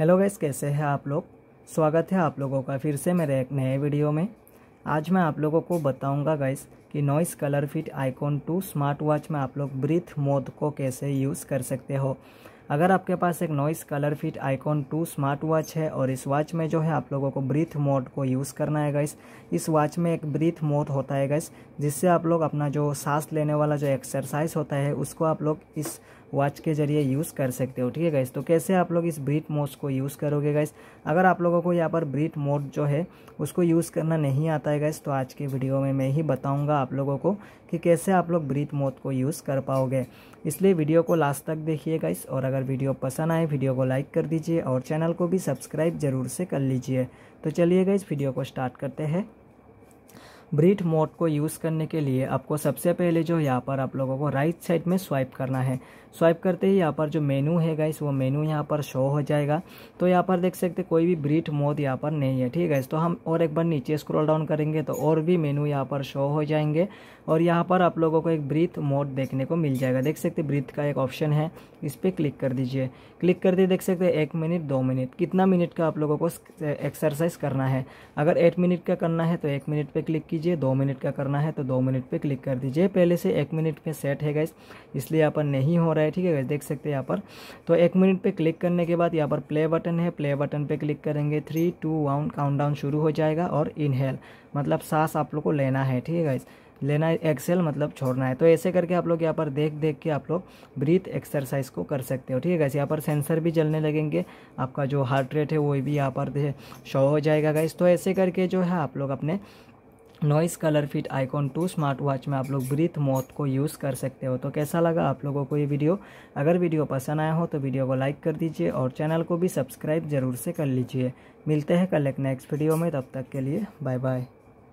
hello guys कैसे हैं आप लोग स्वागत है आप लोगों का फिर से मेरे एक नए वीडियो में आज मैं आप लोगों को बताऊंगा गैस कि Noise Color Fit Icon two smart watch में आप लोग ब्रीथ मोड को कैसे यूज़ कर सकते हो अगर आपके पास एक Noise Color Fit Icon two smart watch है और इस वॉच में जो है आप लोगों को ब्रीथ मोड को यूज़ करना है गाइस इस वॉच में एक ब्रीथ मोड होता है गाइस जिससे आप लोग अपना जो सांस लेने वाला जो एक्सरसाइज होता है उसको आप लोग इस वॉच के जरिए यूज़ कर सकते हो ठीक है गाइस तो कैसे आप लोग इस ब्रीथ मोड को यूज़ करोगे गाइस अगर आप लोगों को यहाँ पर ब्रीथ मोड जो है उसको यूज़ करना नहीं आता है गाइस तो आज के वीडियो में मैं ही बताऊँगा आप लोगों को कि कैसे आप लोग ब्रीथ मोड को यूज़ कर पाओगे इसलिए वीडियो को लास्ट तक देखिए गाइस और अगर अगर वीडियो पसंद आए वीडियो को लाइक कर दीजिए और चैनल को भी सब्सक्राइब ज़रूर से कर लीजिए तो चलिए इस वीडियो को स्टार्ट करते हैं ब्रीट मोड को यूज़ करने के लिए आपको सबसे पहले जो यहाँ पर आप लोगों को राइट साइड में स्वाइप करना है स्वाइप करते ही यहाँ पर जो मेनू है गाइस वो मेनू यहाँ पर शो हो जाएगा तो यहाँ पर देख सकते कोई भी ब्रीट मोड यहाँ पर नहीं है ठीक है तो हम और एक बार नीचे स्क्रॉल डाउन करेंगे तो और भी मेनू यहाँ पर शो हो जाएंगे और यहाँ पर आप लोगों को एक ब्रीथ मोड देखने को मिल जाएगा देख सकते ब्रीथ का एक ऑप्शन है इस पर क्लिक कर दीजिए क्लिक करते देख सकते एक मिनट दो मिनट कितना मिनट का आप लोगों को एक्सरसाइज करना है अगर एट मिनट का करना है तो एक मिनट पर क्लिक कीजिए दीजिए दो मिनट का करना है तो दो मिनट पे क्लिक कर दीजिए पहले से एक मिनट में सेट है गैस इसलिए यहाँ पर नहीं हो रहा है ठीक है गैस देख सकते हैं यहाँ पर तो एक मिनट पे क्लिक करने के बाद यहाँ पर प्ले बटन है प्ले बटन पे क्लिक करेंगे थ्री टू वन काउंट शुरू हो जाएगा और इनहेल मतलब सांस आप लोग को लेना है ठीक है गैस लेना एक्सेल मतलब छोड़ना है तो ऐसे करके आप लोग यहाँ पर देख देख के आप लोग ब्रीथ एक्सरसाइज को कर सकते हो ठीक है गैस यहाँ पर सेंसर भी जलने लगेंगे आपका जो हार्ट रेट है वो भी यहाँ पर शो हो जाएगा गैस तो ऐसे करके जो है आप लोग अपने Noise Color Fit Icon two smart watch में आप लोग ब्रीथ मौत को यूज़ कर सकते हो तो कैसा लगा आप लोगों को ये वीडियो अगर वीडियो पसंद आया हो तो वीडियो को लाइक कर दीजिए और चैनल को भी सब्सक्राइब ज़रूर से कर लीजिए मिलते हैं कल एक नेक्स्ट वीडियो में तब तक के लिए बाय बाय